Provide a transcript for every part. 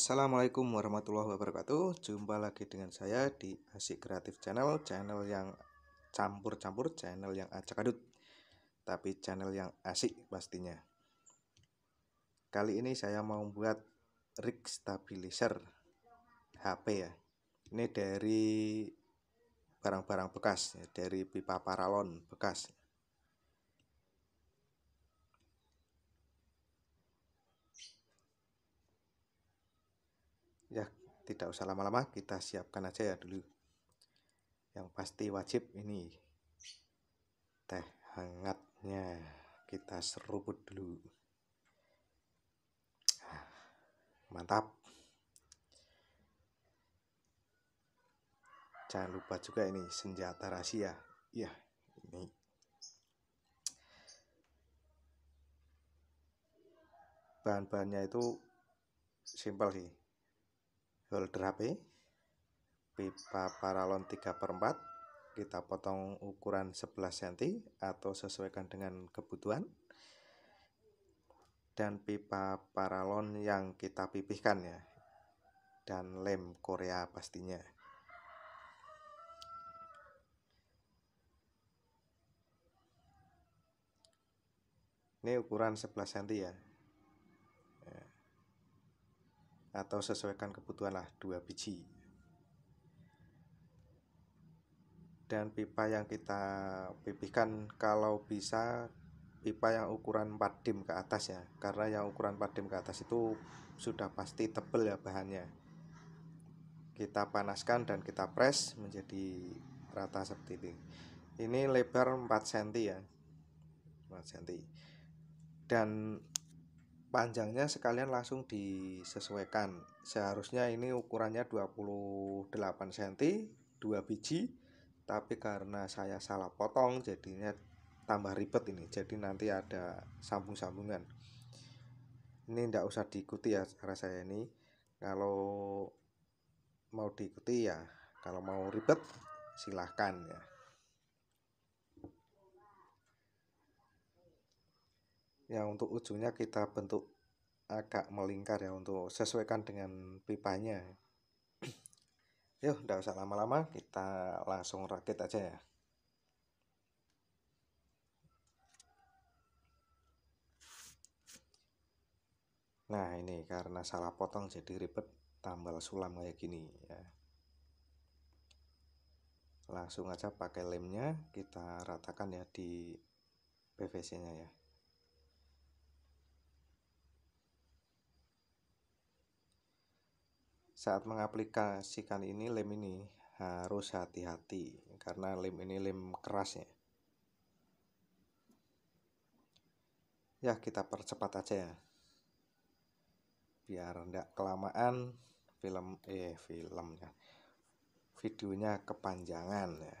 Assalamualaikum warahmatullahi wabarakatuh Jumpa lagi dengan saya di Asik Kreatif Channel Channel yang campur-campur, channel yang acak-adut Tapi channel yang asik pastinya Kali ini saya mau buat rig stabilizer HP ya Ini dari barang-barang bekas ya, Dari pipa paralon bekas tidak usah lama-lama kita siapkan aja ya dulu yang pasti wajib ini teh hangatnya kita seruput dulu ah, mantap jangan lupa juga ini senjata rahasia ya ini bahan-bahannya itu simpel sih holder HP pipa paralon 3 per 4 kita potong ukuran 11 cm atau sesuaikan dengan kebutuhan dan pipa paralon yang kita pipihkan ya dan lem korea pastinya ini ukuran 11 cm ya atau sesuaikan kebutuhan lah dua biji dan pipa yang kita pipihkan kalau bisa pipa yang ukuran 4 dim ke atas ya karena yang ukuran 4 dim ke atas itu sudah pasti tebel ya bahannya kita panaskan dan kita press menjadi rata seperti ini ini lebar 4 cm ya 4 cm dan panjangnya sekalian langsung disesuaikan seharusnya ini ukurannya 28 cm 2 biji tapi karena saya salah potong jadinya tambah ribet ini jadi nanti ada sambung-sambungan ini tidak usah diikuti ya cara saya ini kalau mau diikuti ya kalau mau ribet silahkan ya yang untuk ujungnya kita bentuk agak melingkar ya untuk sesuaikan dengan pipanya yuk tidak usah lama-lama kita langsung rakit aja ya nah ini karena salah potong jadi ribet tambal sulam kayak gini ya langsung aja pakai lemnya kita ratakan ya di PVC nya ya saat mengaplikasikan ini lem ini harus hati-hati karena lem ini lem kerasnya ya kita percepat aja ya biar ndak kelamaan film eh filmnya videonya kepanjangan ya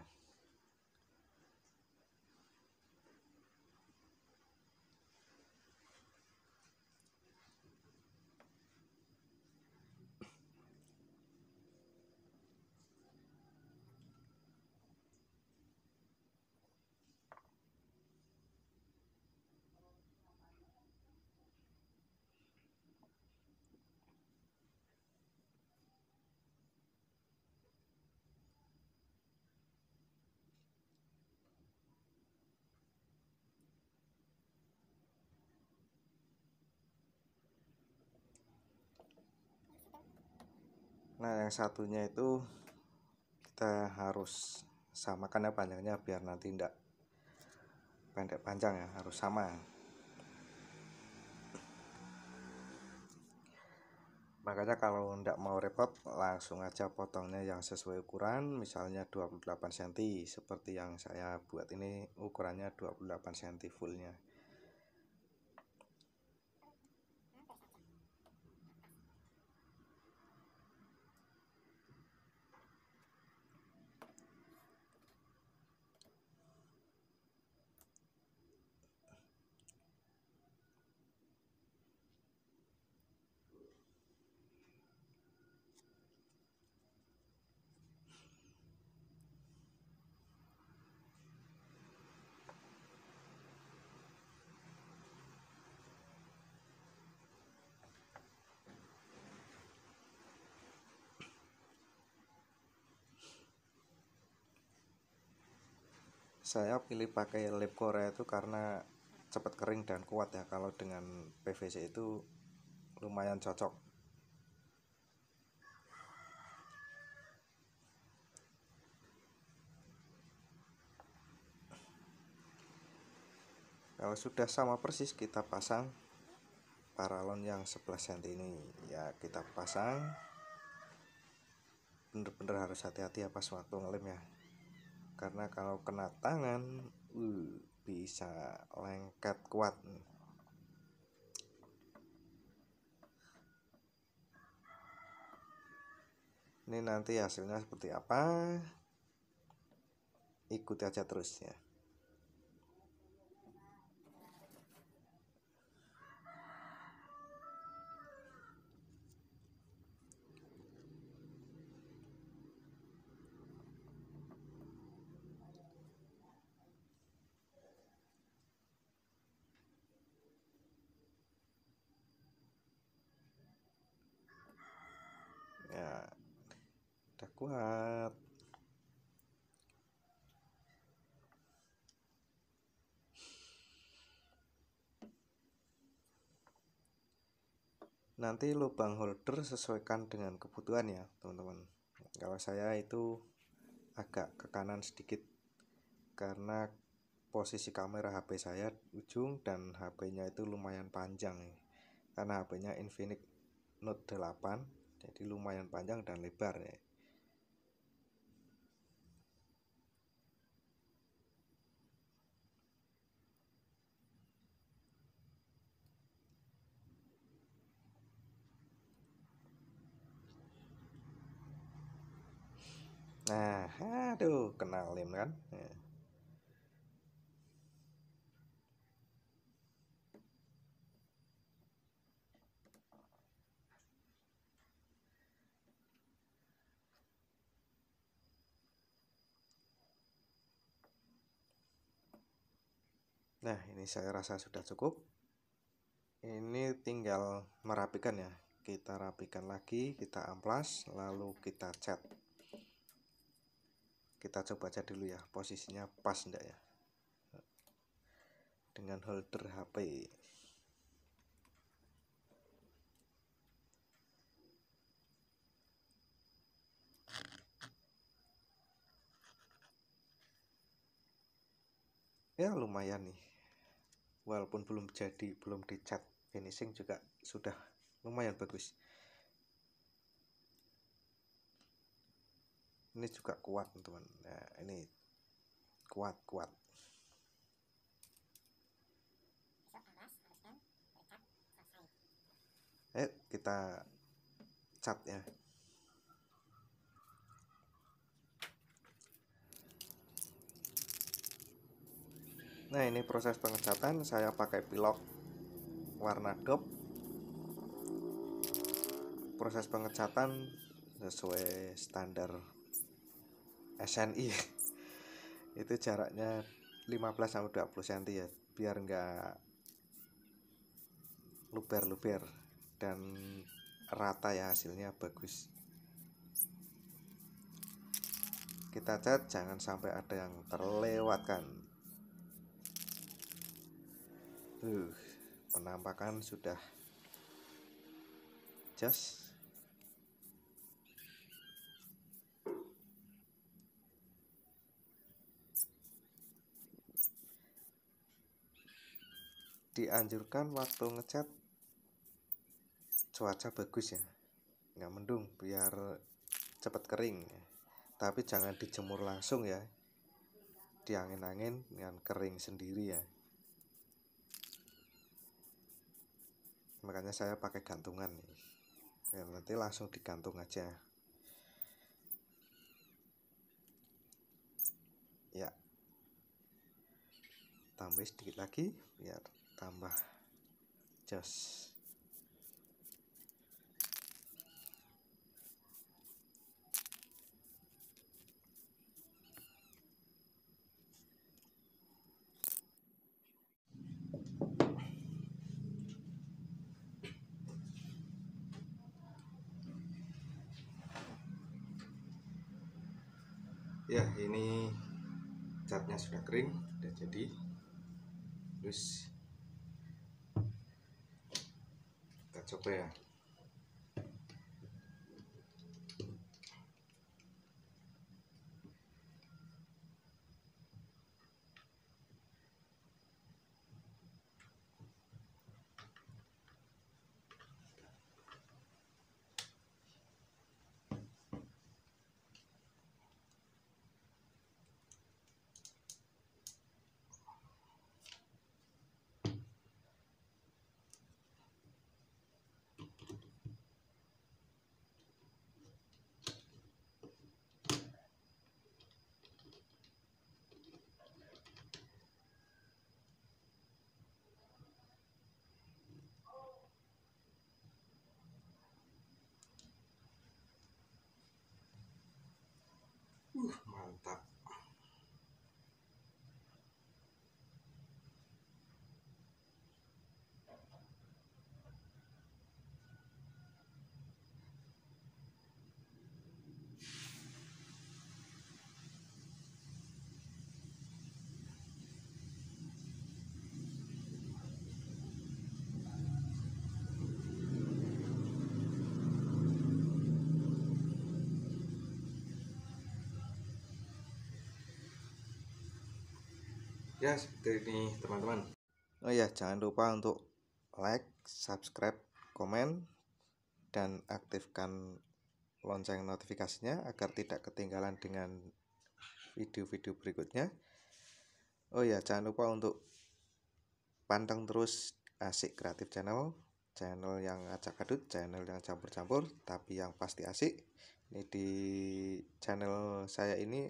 nah yang satunya itu kita harus samakan ya panjangnya biar nanti tidak pendek panjang ya harus sama makanya kalau tidak mau repot langsung aja potongnya yang sesuai ukuran misalnya 28 cm seperti yang saya buat ini ukurannya 28 cm fullnya saya pilih pakai lip Korea itu karena cepat kering dan kuat ya kalau dengan PVC itu lumayan cocok kalau sudah sama persis kita pasang paralon yang 11 cm ini ya kita pasang bener-bener harus hati-hati ya pas waktu ngelem ya karena kalau kena tangan uh, bisa lengket kuat ini nanti hasilnya seperti apa ikuti aja terus ya kuat nanti lubang holder sesuaikan dengan kebutuhan ya teman-teman kalau saya itu agak ke kanan sedikit karena posisi kamera HP saya ujung dan HP-nya itu lumayan panjang ya. karena HP-nya Infinix Note 8 jadi lumayan panjang dan lebar ya Nah, aduh, lem kan. Nah. Nah, ini saya rasa sudah cukup. Ini tinggal merapikan ya. Kita rapikan lagi, kita amplas, lalu kita cat kita coba aja dulu ya posisinya pas enggak ya dengan holder HP ya lumayan nih walaupun belum jadi belum dicat finishing juga sudah lumayan bagus ini juga kuat teman nah ini kuat kuat eh kita cat ya nah ini proses pengecatan saya pakai pilok warna dop proses pengecatan sesuai standar SNI itu jaraknya 15 sampai 20 cm ya biar enggak luber-luber dan rata ya hasilnya bagus kita cat jangan sampai ada yang terlewatkan uh, penampakan sudah just dianjurkan waktu ngecat cuaca bagus ya nggak mendung biar cepat kering ya. tapi jangan dijemur langsung ya diangin-angin dengan kering sendiri ya makanya saya pakai gantungan nih ya, nanti langsung digantung aja ya tambah sedikit lagi biar tambah just. ya ini catnya sudah kering sudah jadi terus 就会啊。ya seperti ini teman-teman oh ya jangan lupa untuk like subscribe komen dan aktifkan lonceng notifikasinya agar tidak ketinggalan dengan video-video berikutnya oh ya jangan lupa untuk pantang terus asik kreatif channel channel yang acak adut channel yang campur-campur tapi yang pasti asik ini di channel saya ini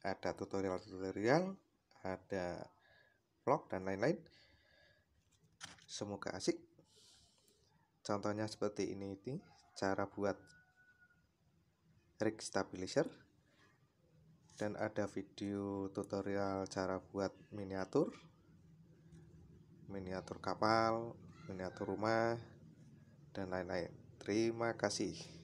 ada tutorial-tutorial ada vlog dan lain-lain semoga asik contohnya seperti ini ini cara buat rig stabilizer dan ada video tutorial cara buat miniatur miniatur kapal miniatur rumah dan lain-lain terima kasih